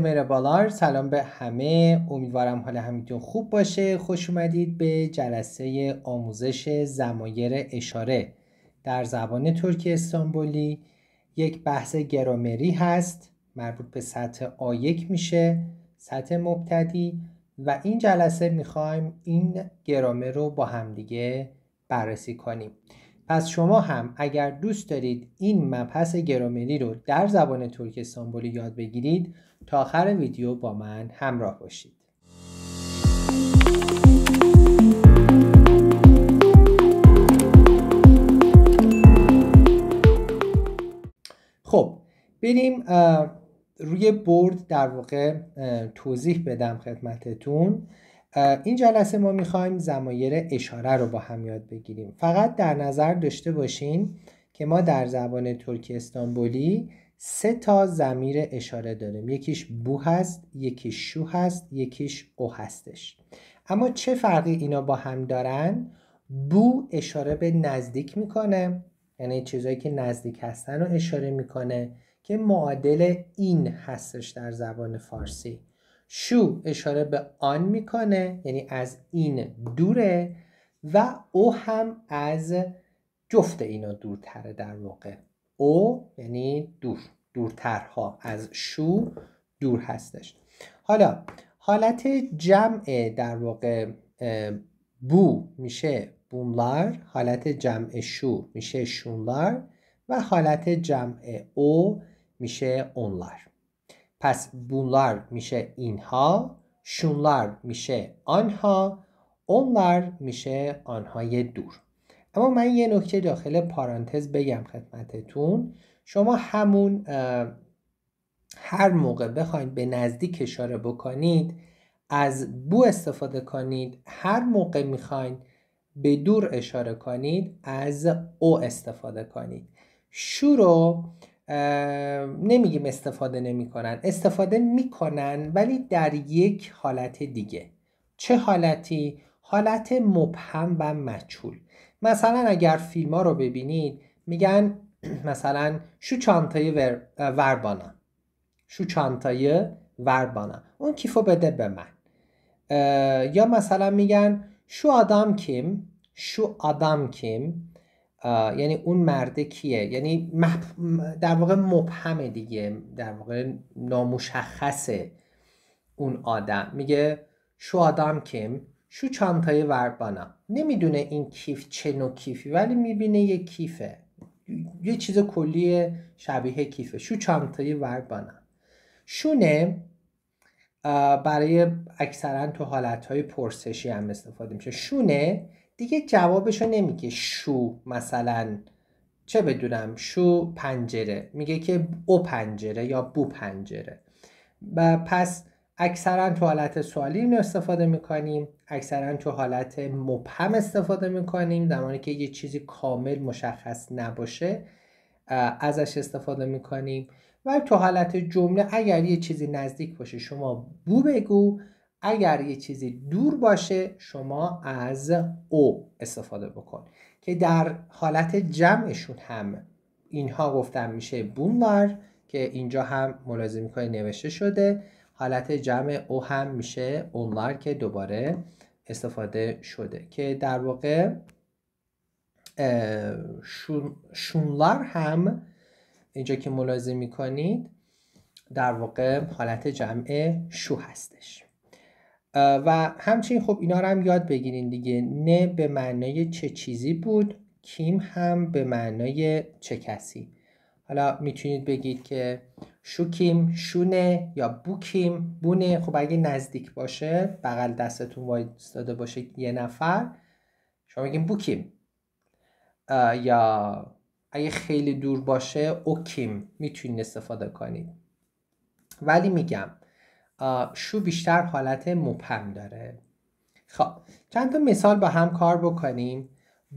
میره بالار، سلام به همه امیدوارم حال همیتون خوب باشه خوش اومدید به جلسه آموزش زمایر اشاره در زبان ترکی استانبولی یک بحث گرامری هست مربوط به سطح a میشه سطح مبتدی و این جلسه میخوایم این گرامر رو با همدیگه بررسی کنیم پس شما هم اگر دوست دارید این مبحث گرامری رو در زبان ترکی استانبولی یاد بگیرید تا آخر ویدیو با من همراه باشید خب بریم روی برد در واقع توضیح بدم خدمتتون این جلسه ما میخوایم زمایر اشاره رو با هم یاد بگیریم فقط در نظر داشته باشین که ما در زبان ترکی استانبولی سه تا زمیر اشاره داریم یکیش بو هست یکیش شو هست یکیش او هستش اما چه فرقی اینا با هم دارن بو اشاره به نزدیک میکنه یعنی چیزهایی که نزدیک هستن رو اشاره میکنه که معادل این هستش در زبان فارسی شو اشاره به آن میکنه یعنی از این دوره و او هم از جفت اینا دورتره در واقع او یعنی دور دورترها از شو دور هستش حالا حالت جمع در واقع بو میشه بونلار حالت جمع شو میشه شونلار و حالت جمع او میشه اونلار پس بولار میشه اینها شونلار میشه آنها اونلار میشه آنهای دور اما من یه نکته داخل پارانتز بگم خدمتتون شما همون هر موقع بخواید به نزدیک اشاره بکنید از بو استفاده کنید هر موقع میخواید به دور اشاره کنید از او استفاده کنید شروع نمیگیم استفاده نمیکنن استفاده میکنن ولی در یک حالت دیگه چه حالتی حالت مبهم و مجهول مثلا اگر فیلم ها رو ببینید میگن مثلا شو چانتای ور... وربانا شو چانتای وربانا اون کیفو بده به من یا مثلا میگن شو آدم کیم شو آدم کیم یعنی اون مرده کیه یعنی مب در واقع مبهمه دیگه در واقع نامشخصه اون آدم میگه شو آدم کیم شو چانتای وربانا نمیدونه این کیف چه نوع کیفی ولی میبینه یه کیفه یه چیز کلی شبیه کیفه شو چانتای وربانا شونه برای اکثرا تو حالتهای پرسشی هم استفاده میشه شونه دیگه جوابشو نمیگه شو مثلا چه بدونم شو پنجره میگه که او پنجره یا بو پنجره و پس اکثرا تو حالت سوالی اینو استفاده میکنیم اکثرا تو حالت مبهم استفاده میکنیم زمانی که یه چیزی کامل مشخص نباشه ازش استفاده میکنیم و تو حالت جمله اگر یه چیزی نزدیک باشه شما بو بگو اگر یه چیزی دور باشه شما از او استفاده بکن که در حالت جمعشون هم اینها گفتن میشه بونلار که اینجا هم ملاحظه میکنه نوشته شده حالت جمع او هم میشه اونلار که دوباره استفاده شده که در واقع شونلار هم اینجا که ملاحظه میکنید در واقع حالت جمع شو هستش و همچنین خب اینا رو هم یاد بگیرین دیگه نه به معنای چه چیزی بود کیم هم به معنای چه کسی حالا میتونید بگید که شوکیم شونه یا بوکیم بونه خب اگه نزدیک باشه بغل دستتون وایستاده باشه یه نفر شما بو کیم یا اگه خیلی دور باشه او کیم میتونید استفاده کنید ولی میگم شو بیشتر حالت مپم داره خب چند تا مثال با هم کار بکنیم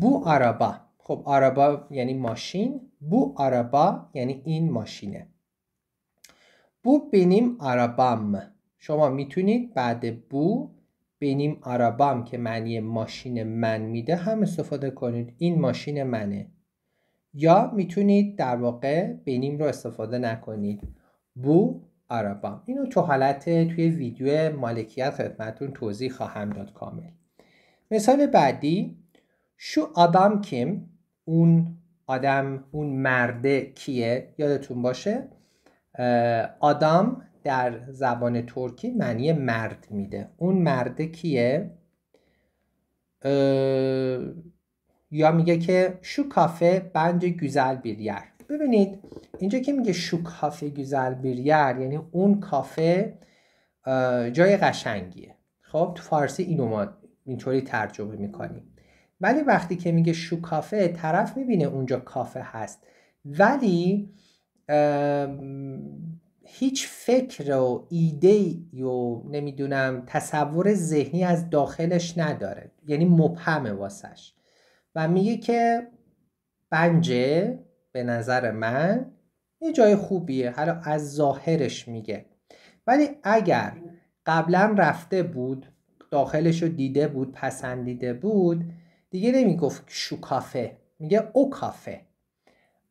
بو آرابا خب آرابا یعنی ماشین بو آرابا یعنی این ماشینه بو بینیم آرابام شما میتونید بعد بو بینیم آرابام که معنی ماشین من میده هم استفاده کنید این ماشین منه یا میتونید در واقع بینیم رو استفاده نکنید بو اینو تو حالت توی ویدیو مالکیت خدمتتون توضیح خواهم داد کامل مثال بعدی شو آدم کیم اون آدم اون مرده کیه یادتون باشه آدم در زبان ترکی معنی مرد میده اون مرده کیه یا میگه که شو کافه بنج گوزل بیریر ببینید اینجا که میگه شو کافه گزر بریر یعنی اون کافه جای قشنگیه خب تو فارسی اینو ما اینطوری ترجمه میکنیم ولی وقتی که میگه شو کافه طرف میبینه اونجا کافه هست ولی هیچ فکر و ایده و نمیدونم تصور ذهنی از داخلش نداره یعنی مبهمه واسش و میگه که بنجه به نظر من یه جای خوبیه حالا از ظاهرش میگه ولی اگر قبلا رفته بود داخلش رو دیده بود پسندیده بود دیگه نمیگفت شو کافه میگه او کافه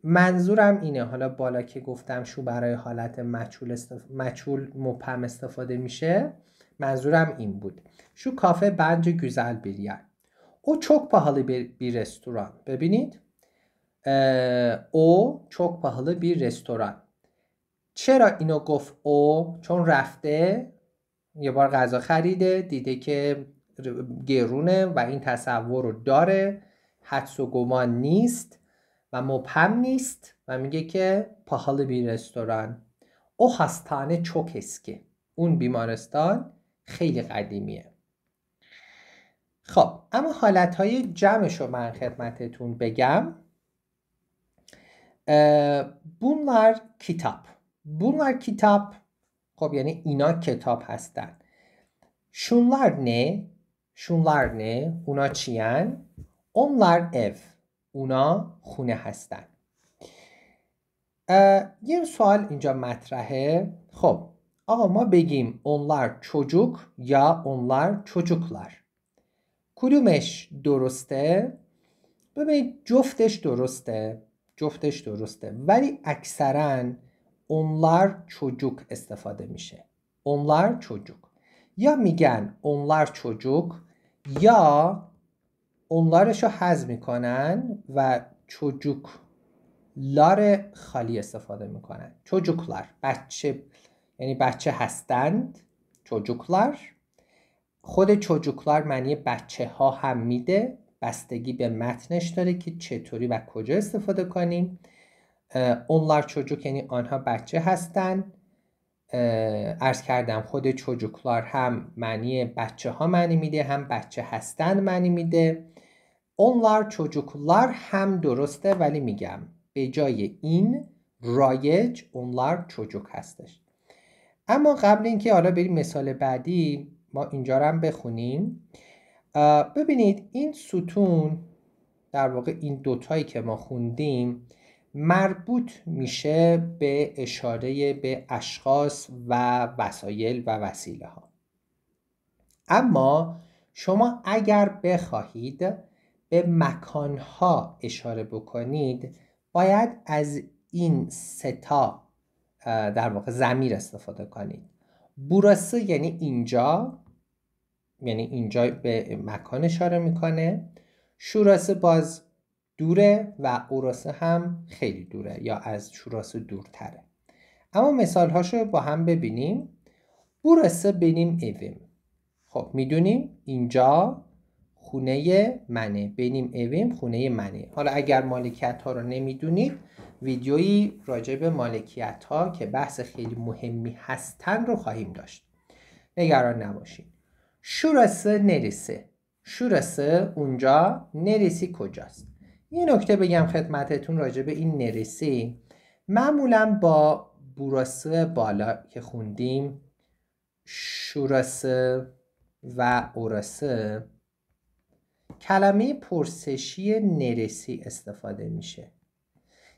منظورم اینه حالا بالا که گفتم شو برای حالت مچول, استف... مچول مبهم استفاده میشه منظورم این بود شو کافه بنج گوزل bir او چوک پا حالی بی رستوران او çok pahalı bir رستوران چرا اینو گفت او چون رفته یه بار غذا خریده دیده که گرونه و این تصور رو داره حدس و گمان نیست و مبهم نیست و میگه که پاحال بی رستوران او هستانه چوکسکه اون بیمارستان خیلی قدیمیه خب اما حالتهای جمعش رو من خدمتتون بگم bunlar کتاب bunlar کتاب خب یعنی اینا کتاب هستن شونلار نه شونلار نه اونا چیان اونلار اف اونا خونه هستن یه سوال اینجا مطرحه خب آقا ما بگیم اونلار چوجوک یا اونلار چوجوکلار کدومش درسته؟ ببینید جفتش درسته جفتش درسته ولی اکثرا اونلار چوجوک استفاده میشه اونلار چوجوک یا میگن اونلار چوجوک یا اونلارش رو حذف میکنن و چوجوک لار خالی استفاده میکنن چوجوکلار بچه یعنی بچه هستند چوجوکلار خود چوجوکلار معنی بچه ها هم میده بستگی به متنش داره که چطوری و کجا استفاده کنیم اونلار چجوک یعنی آنها بچه هستن ارز کردم خود چوجوکلار هم معنی بچه ها معنی میده هم بچه هستن معنی میده اونلار چوجوکلار هم درسته ولی میگم به جای این رایج اونلار چجوک هستش اما قبل اینکه حالا بریم مثال بعدی ما اینجا رو هم بخونیم ببینید این ستون در واقع این دوتایی که ما خوندیم مربوط میشه به اشاره به اشخاص و وسایل و وسیله ها اما شما اگر بخواهید به مکان ها اشاره بکنید باید از این ستا در واقع زمیر استفاده کنید بوراسه یعنی اینجا یعنی اینجا به مکان اشاره میکنه شوراسه باز دوره و اوراسه هم خیلی دوره یا از شوراسه دورتره اما مثال هاشو با هم ببینیم بورسه بینیم اویم خب میدونیم اینجا خونه منه بینیم اویم خونه منه حالا اگر مالکیت ها رو نمیدونید ویدیویی راجع به مالکیت ها که بحث خیلی مهمی هستن رو خواهیم داشت نگران نباشید شورسه neresi? شورسه اونجا نرسی کجاست یه نکته بگم خدمتتون راجع به این نرسی معمولا با بوراسه بالا که خوندیم شورسه و اوراسه کلمه پرسشی نرسی استفاده میشه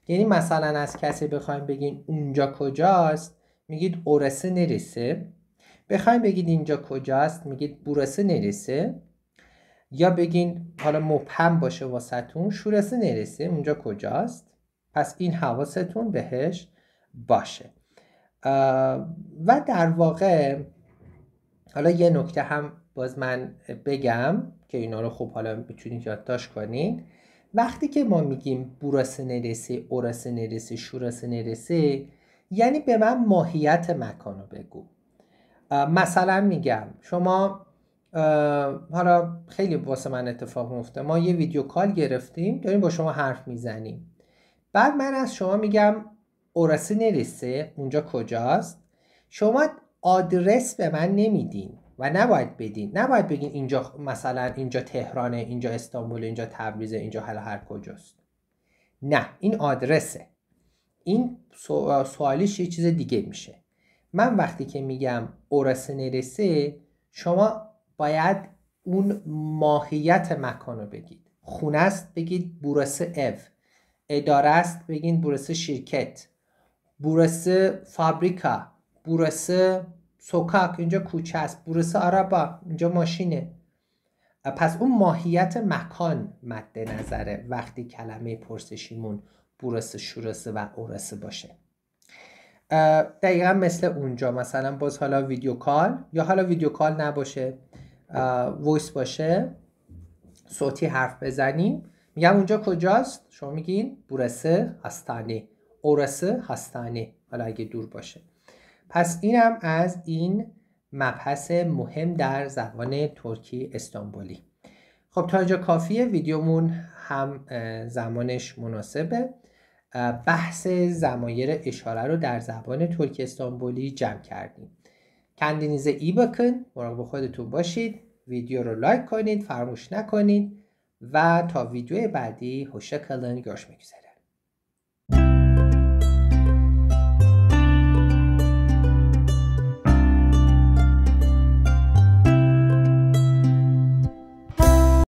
یعنی مثلا از کسی بخوایم بگین اونجا کجاست میگید اورسه نرسه بخوایم بگید اینجا کجاست میگید بورسه نرسه یا بگین حالا مبهم باشه واسهتون شورسه نرسه اونجا کجاست پس این حواستون بهش باشه و در واقع حالا یه نکته هم باز من بگم که اینا رو خب حالا میتونید یادداشت کنین وقتی که ما میگیم بورسه نرسه اورسه نرسه شورسه نرسه یعنی به من ماهیت مکان رو بگو مثلا میگم شما حالا خیلی واسه من اتفاق میفته ما یه ویدیو کال گرفتیم داریم با شما حرف میزنیم بعد من از شما میگم اورسی نریسه اونجا کجاست شما آدرس به من نمیدین و نباید بدین نباید بگین اینجا مثلا اینجا تهرانه اینجا استانبول اینجا تبریزه اینجا حالا هر کجاست نه این آدرسه این سوالیش یه چیز دیگه میشه من وقتی که میگم اورس نرسه شما باید اون ماهیت مکان رو بگید خونه است بگید بورسه اف اداره است بگید بورسه شرکت بورسه فابریکا بورسه سوکاک اینجا کوچه است بورسه آرابا اینجا ماشینه پس اون ماهیت مکان مد نظره وقتی کلمه پرسشیمون بورسه شورسه و اورسه باشه دقیقا مثل اونجا مثلا باز حالا ویدیو کال یا حالا ویدیو کال نباشه ویس باشه صوتی حرف بزنیم میگم اونجا کجاست شما میگین بورسه هستانه اورسه هستانه حالا اگه دور باشه پس اینم از این مبحث مهم در زبان ترکی استانبولی خب تا اینجا کافیه ویدیومون هم زمانش مناسبه بحث زمایر اشاره رو در زبان ترک استانبولی جمع کردیم کندینیز ای بکن مراقب خودتون باشید ویدیو رو لایک کنید فراموش نکنید و تا ویدیو بعدی کلن گوش میگذارید